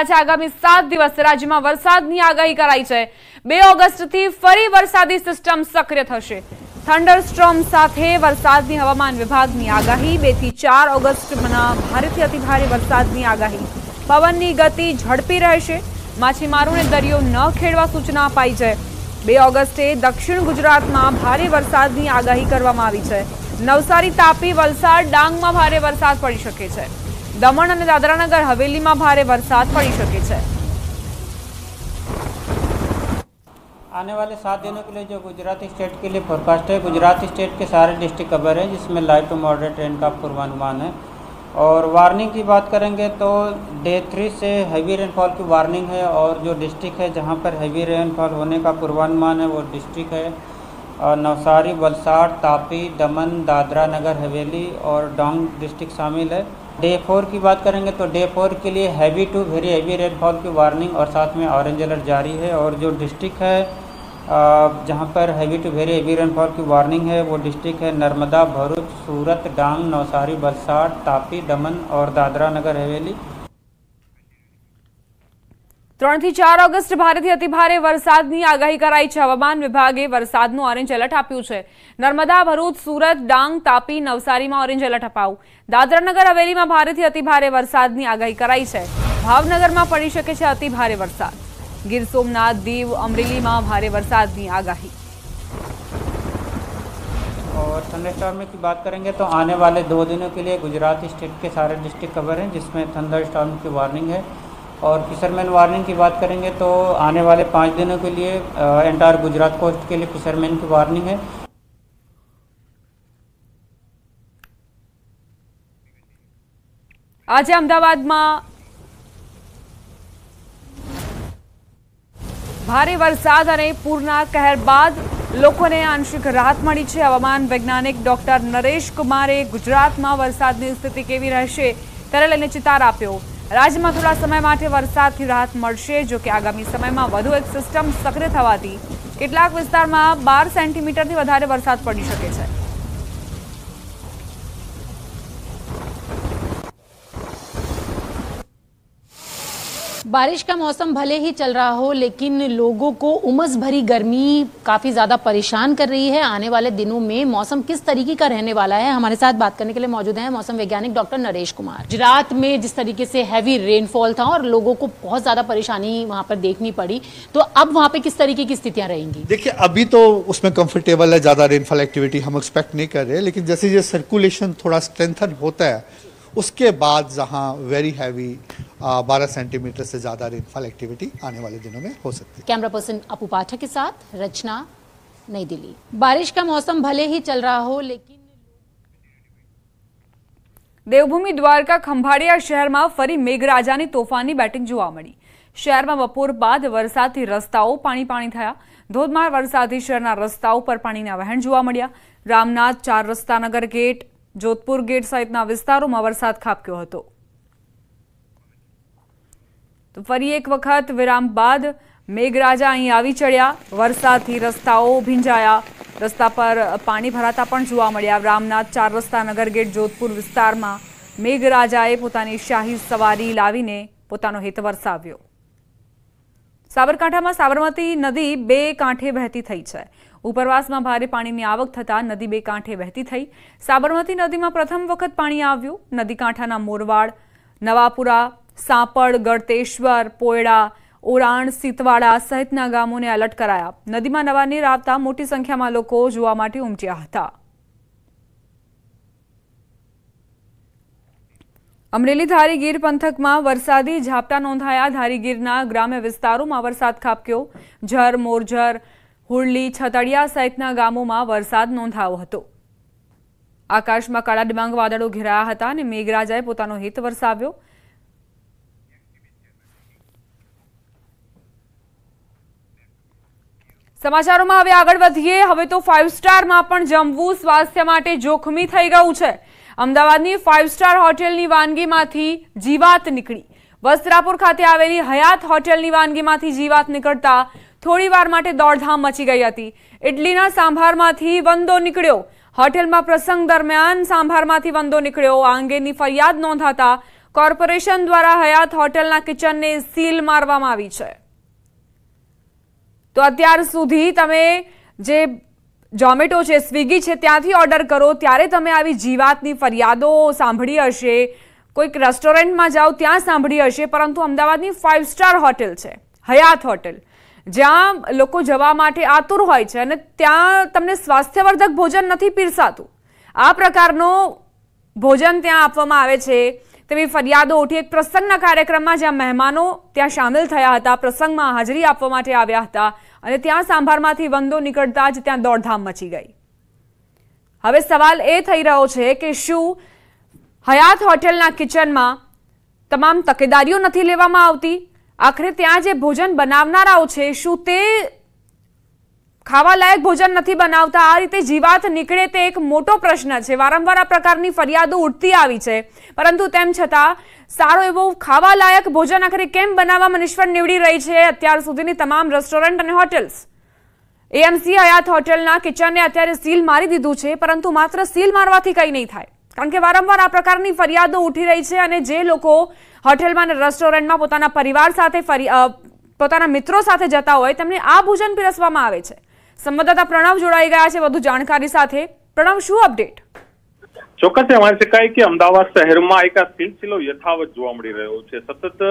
આગામી સાત દિવસ રાજ્યમાં વરસાદની આગાહી કરાઈ છે બે ઓગસ્ટથી ફરી વરસાદી સિસ્ટમ સક્રિય થશે થંડરસ્ટ્રોમ સાથે વરસાદની હવામાન વિભાગની આગાહી બે થી ચાર ઓગસ્ટના ભારેથી અતિભારે વરસાદની આગાહી પવનની ગતિ ઝડપી રહેશે માછીમારોને દરિયો ન ખેડવા સૂચના અપાઈ છે બે ઓગસ્ટે દક્ષિણ ગુજરાતમાં ભારે વરસાદની આગાહી કરવામાં આવી છે નવસારી તાપી વલસાડ ડાંગમાં ભારે વરસાદ પડી શકે છે दमण और दादरानगर हवेली में भारत પડી पड़ सके आने वाले सात दिनों के लिए जो गुजरात स्टेट के लिए फोरकास्ट है गुजरात स्टेट के सारे डिस्ट्रिक्ट कवर हैं जिसमें लाइट टू मॉडरेट ट्रेन का पूर्वानुमान है और वार्निंग की बात करेंगे तो डे थ्री से हैवी रेनफॉल की वार्निंग है और जो डिस्ट्रिक्ट है जहां पर हैवी रेनफॉल होने का पूर्वानुमान है वो डिस्ट्रिक्ट है नवसारी वलसाड़ तापी दमन दादरा नगर हवेली और डोंग डिस्ट्रिक्ट शामिल है डे फोर की बात करेंगे तो डे फोर के लिए heavy to very heavy rainfall की वार्निंग और साथ में ऑरेंज अलर्ट जारी है और जो डिस्ट्रिक्ट है जहाँ पर heavy to very heavy rainfall की वार्निंग है वो डिस्ट्रिक्ट है नर्मदा भरूच सूरत डांग नौसारी बलसाड़ तापी दमन और दादरा नगर हवेली ત્રણથી ચાર ઓગસ્ટ ભારતીય અતિભારે વરસાદની આગાહી કરાઈ છે હવામાન વિભાગે વરસાદનું ઓરેન્જ એલર્ટ આપ્યું છે નર્મદા ભરૂચ સુરત ડાંગ તાપી નવસારીમાં ઓરેન્જ એલર્ટ અપાવું દાદરાનગર હવેલીમાં ભારેથી અતિભારે વરસાદની આગાહી કરાઈ છે ભાવનગરમાં પડી શકે છે અતિભારે વરસાદ ગીર સોમનાથ દીવ અમરેલીમાં ભારે વરસાદની આગાહી और थंडर में की बात करेंगे तो आने वाले दो दिनों के लिए गुजरात स्टेट के सारे डिस्ट्रिक्ट कवर हैं जिसमें थंडर की वार्निंग है और फिशरमैन वार्निंग की बात करेंगे तो आने वाले पाँच दिनों के लिए एंटायर गुजरात कोस्ट के लिए फिशरमैन की वार्निंग है આજે અમદાવાદમાં ભારે વરસાદ અને પૂરના કહેર બાદ લોકોને આંશિક રાહત મળી છે હવામાન વૈજ્ઞાનિક ડોક્ટર નરેશ કુમારે ગુજરાતમાં વરસાદની સ્થિતિ કેવી રહેશે ત્યારે લઈને ચિતાર આપ્યો રાજ્યમાં થોડા સમય માટે વરસાદથી રાહત મળશે જો કે આગામી સમયમાં વધુ એક સિસ્ટમ સક્રિય થવાથી કેટલાક વિસ્તારમાં બાર સેન્ટીમીટરથી વધારે વરસાદ પડી શકે છે बारिश का मौसम भले ही चल रहा हो लेकिन लोगों को उमस भरी गर्मी काफ़ी ज़्यादा परेशान कर रही है आने वाले दिनों में मौसम किस तरीके का रहने वाला है हमारे साथ बात करने के लिए मौजूद है मौसम वैज्ञानिक डॉक्टर नरेश कुमार गुजरात में जिस तरीके से हैवी रेनफॉल था और लोगों को बहुत ज़्यादा परेशानी वहाँ पर देखनी पड़ी तो अब वहाँ पे किस तरीके की स्थितियाँ रहेंगी देखिये अभी तो उसमें कम्फर्टेबल है ज़्यादा रेनफॉल एक्टिविटी हम एक्सपेक्ट नहीं कर रहे लेकिन जैसे जैसे सर्कुलेशन थोड़ा स्ट्रेंथन होता है उसके बाद जहाँ वेरी हैवी बारह सेंटीमीटर से ज्यादा रेनफॉल एक्टिविटी आने वाले दिनों में हो सकती है कैमरा पर्सन अपू पाठक के साथ रचना नई दिल्ली बारिश का मौसम भले ही चल रहा हो लेकिन देवभूमि द्वारका खंभाड़िया शहर में फरी मेघराजा ने तोफानी बैटिंग जवाब शहर में बपोर बाद वरसा रस्ताओ पानी पानी थे धोधम वरसा शहर रस्ताओ पर पानी वहन जवाया रामनाथ चार रस्ता नगर गेट जोधपुर गेट सहित विस्तारों में वरसद खाबको તો ફરી એક વખત વિરામ બાદ મેઘરાજા અહીં આવી ચડ્યા વરસાદથી રસ્તાઓ ભીંજાયા રસ્તા પર પાણી ભરાતા પણ જોવા મળ્યા રામનાથ ચાર રસ્તા નગરગેટ જોધપુર વિસ્તારમાં મેઘરાજાએ પોતાની શાહી સવારી લાવીને પોતાનો હિત વરસાવ્યો સાબરકાંઠામાં સાબરમતી નદી બે કાંઠે વહેતી થઈ છે ઉપરવાસમાં ભારે પાણીની આવક થતાં નદી બે કાંઠે વહેતી થઈ સાબરમતી નદીમાં પ્રથમ વખત પાણી આવ્યું નદી કાંઠાના મોરવાડ નવાપુરા સાપડ ગળતેશ્વર પોયડા ઓરાણ સીતવાડા સહિતના ગામોને એલર્ટ કરાયા નદીમાં નવા નીર આવતા મોટી સંખ્યામાં લોકો જોવા માટે ઉમટ્યા હતા અમરેલી ધારી ગીર પંથકમાં વરસાદી ઝાપટા નોંધાયા ધારી ગીરના ગ્રામ્ય વિસ્તારોમાં વરસાદ ખાબક્યો ઝર મોરઝર હુરલી છતડિયા સહિતના ગામોમાં વરસાદ નોંધાયો હતો આકાશમાં કાળા ડિબાંગ વાદળો ઘેરાયા હતા અને મેઘરાજાએ પોતાનો હિત વરસાવ્યો સમાચારોમાં હવે આગળ વધીએ હવે તો ફાઇવ સ્ટારમાં પણ જમવું સ્વાસ્થ્ય માટે જોખમી થઈ ગયું છે અમદાવાદની ફાઇવ સ્ટાર હોટેલની વાનગીમાંથી જીવાત નીકળી વસ્ત્રાપુર ખાતે આવેલી હયાત હોટેલની વાનગીમાંથી જીવાત નીકળતા થોડીવાર માટે દોડધામ મચી ગઈ હતી ઇડલીના સાંભારમાંથી વંદો નીકળ્યો હોટેલમાં પ્રસંગ દરમિયાન સાંભારમાંથી વંદો નીકળ્યો આ અંગેની ફરિયાદ નોંધાતા કોર્પોરેશન દ્વારા હયાત હોટેલના કિચનને સીલ મારવામાં આવી છે તો અત્યાર સુધી તમે જે ઝોમેટો છે સ્વિગી છે ત્યાંથી ઓર્ડર કરો ત્યારે તમે આવી જીવાતની ફરિયાદો સાંભળી હશે કોઈક રેસ્ટોરન્ટમાં જાઓ ત્યાં સાંભળી હશે પરંતુ અમદાવાદની ફાઇવ સ્ટાર હોટેલ છે હયાત હોટેલ જ્યાં લોકો જવા માટે આતુર હોય છે અને ત્યાં તમને સ્વાસ્થ્યવર્ધક ભોજન નથી પીરસાતું આ પ્રકારનો ભોજન ત્યાં આપવામાં આવે છે તેવી ફરિયાદો ઉઠી એક પ્રસંગના કાર્યક્રમમાં જ્યાં મહેમાનો ત્યાં સામેલ થયા હતા પ્રસંગમાં હાજરી આપવા માટે આવ્યા હતા અને ત્યાં સાંભારમાંથી વંદો નીકળતા જ ત્યાં દોડધામ મચી ગઈ હવે સવાલ એ થઈ રહ્યો છે કે શું હયાત હોટેલના કિચનમાં તમામ તકેદારીઓ નથી લેવામાં આવતી આખરે ત્યાં જે ભોજન બનાવનારાઓ છે શું તે ખાવા લાયક ભોજન નથી બનાવતા આ રીતે જીવાત નીકળે તે એક મોટો પ્રશ્ન છે વારંવાર આ પ્રકારની ફરિયાદો ઉઠતી આવી છે પરંતુ તેમ છતાં સારો એવો ખાવા લાયક ભોજન આખરે કેમ બનાવવામાં નિષ્ફળ નીવડી રહી છે અત્યાર સુધીની તમામ રેસ્ટોરન્ટ અને હોટેલ્સ એએમસી હયાત હોટેલના કિચનને અત્યારે સીલ મારી દીધું છે પરંતુ માત્ર સીલ મારવાથી કંઈ નહીં થાય કારણ કે વારંવાર આ પ્રકારની ફરિયાદો ઉઠી રહી છે અને જે લોકો હોટેલમાં અને રેસ્ટોરન્ટમાં પોતાના પરિવાર સાથે ફરી પોતાના મિત્રો સાથે જતા હોય તેમને આ ભોજન પીરસવામાં આવે છે સંવાદદાતા પ્રણવ જોડાઈ ગયા છે વધુ જાણકારી સાથે પ્રણવ શું અપડેટ ચોક્કસ એમાં શકાય કે અમદાવાદ શહેરમાં એક આ સિલસિલો યથાવત જોવા મળી રહ્યો છે સતત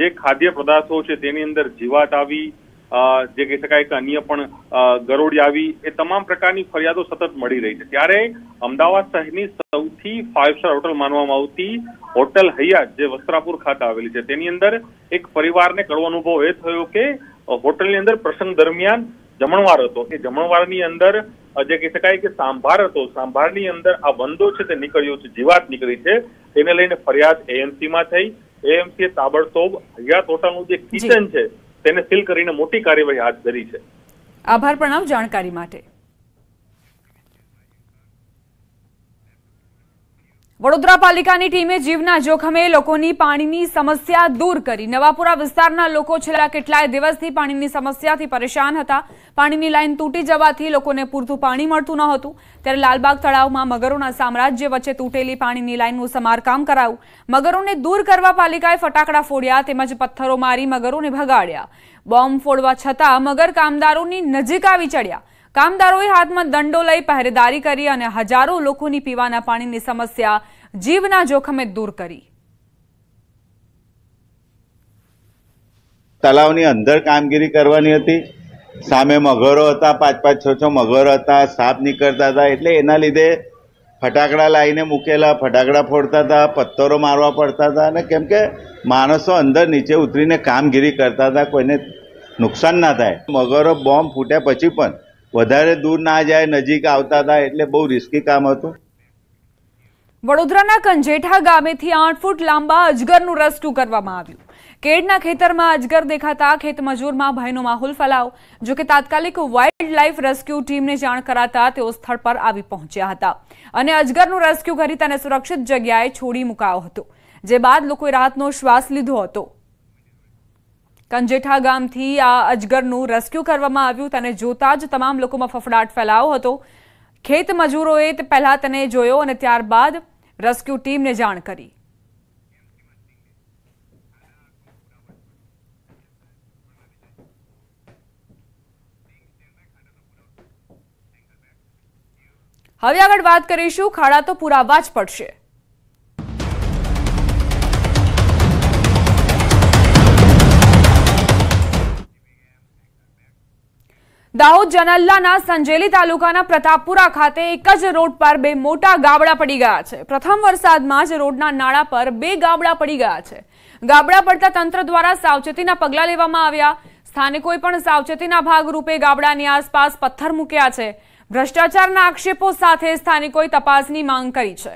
જે ખાદ્ય પદાર્થો છે તેની અંદર જીવાત આવી જે કહી શકાય કે અન્ય પણ ગરોડી આવી એ તમામ પ્રકારની ફરિયાદો સતત મળી રહી છે ત્યારે અમદાવાદ શહેરની સૌથી ફાઇવ સ્ટાર હોટલ માનવામાં આવતી હોટલ હૈયાત જે વસ્ત્રાપુર ખાતે આવેલી છે તેની અંદર એક પરિવારને કડવો અનુભવ એ થયો કે હોટલની અંદર પ્રસંગ દરમિયાન જમણવાર હતો એ જમણવારની અંદર જે કહી શકાય કે સાંભાર હતો સાંભારની અંદર આ વંદો છે તે નીકળ્યો છે જીવાત નીકળી છે તેને લઈને ફરિયાદ એએમસીમાં થઈ એએમસીએ તાબડતોબ હયાત હોટલનું જે કિચન છે તેને સીલ કરીને મોટી કાર્યવાહી હાથ ધરી છે આભાર પ્રણામ જાણકારી માટે વડોદરા પાલિકાની ટીમે જીવના જોખમે લોકોની પાણીની સમસ્યા દૂર કરી નવાપુરા વિસ્તારના લોકો છેલ્લા કેટલાય દિવસથી પાણીની સમસ્યાથી પરેશાન હતા પાણીની લાઇન તૂટી જવાથી લોકોને પૂરતું પાણી મળતું ન હતું ત્યારે લાલબાગ તળાવમાં મગરોના સામ્રાજ્ય વચ્ચે તૂટેલી પાણીની લાઇનનું સમારકામ કરાયું મગરોને દૂર કરવા પાલિકાએ ફટાકડા ફોડ્યા તેમજ પથ્થરો મારી મગરોને ભગાડ્યા બોમ્બ ફોડવા છતાં મગર કામદારોની નજીક આવી ચડ્યા કામદારોએ હાથમાં દંડો લઈ પહેરેદારી કરી અને હજારો લોકોની પીવાના પાણીની સમસ્યા જીવના જોખમે દૂર કરી તલાવની અંદર કામગીરી કરવાની હતી સામે મગરો હતા પાંચ પાંચ છ છ મગરો હતા સાપ નીકળતા હતા એટલે એના લીધે ફટાકડા લાવીને મૂકેલા ફટાકડા ફોડતા હતા પથ્થરો મારવા પડતા હતા અને કેમ કે માણસો અંદર નીચે ઉતરીને કામગીરી કરતા હતા કોઈને નુકસાન ના થાય મગરો બોમ્બ ફૂટ્યા પછી પણ વધારે દૂર ના જાય નજીક આવતા હતા એટલે બહુ રિસ્કી કામ હતું વડોદરાના કંજેઠા ગામેથી આઠ ફૂટ લાંબા અજગરનું રસ્ટું કરવામાં આવ્યું કેડના ખેતરમાં અજગર દેખાતા ખેતમજૂરમાં ભયનો માહોલ ફેલાવ જોકે તાત્કાલિક વાઇલ્ડ લાઇફ રેસ્ક્યુ ટીમને જાણ કરાતા તેઓ સ્થળ પર આવી પહોંચ્યા હતા અને અજગરનું રેસ્ક્યુ કરી તેને સુરક્ષિત જગ્યાએ છોડી મુકાયો હતો જે બાદ લોકોએ રાહતનો શ્વાસ લીધો હતો કંજેઠા ગામથી આ અજગરનું રેસ્ક્યુ કરવામાં આવ્યું તેને જોતા જ તમામ લોકોમાં ફફડાટ ફેલાવો હતો ખેત મજૂરોએ પહેલા તેને જોયો અને ત્યારબાદ રેસ્ક્યુ ટીમને જાણ કરી હવે આગળ વાત કરીશું ખાડા તો પુરાવા જ પડશે દાહોદ જનલ્લાના સંજેલી તાલુકાના પ્રતાપપુરા ખાતે એક જ રોડ પર બે મોટા ગાબડા પડી ગયા છે પ્રથમ વરસાદમાં જ રોડના નાળા પર બે ગાબડા પડી ગયા છે ગાબડા પડતા તંત્ર દ્વારા સાવચેતીના પગલાં લેવામાં આવ્યા સ્થાનિકોએ પણ સાવચેતીના ભાગરૂપે ગાબડાની આસપાસ પથ્થર મૂક્યા છે ભ્રષ્ટાચારના આક્ષેપો સાથે સ્થાનિકોએ તપાસની માંગ કરી છે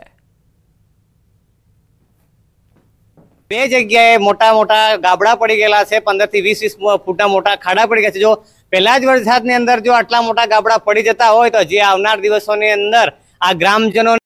બે જગ્યાએ મોટા મોટા ગાબડા પડી ગયેલા છે પંદર થી વીસ વીસ ફૂટના મોટા ખાડા પડી ગયા છે જો પહેલા જ વરસાદની અંદર જો આટલા મોટા ગાબડા પડી જતા હોય તો જે આવનાર દિવસોની અંદર આ ગ્રામજનો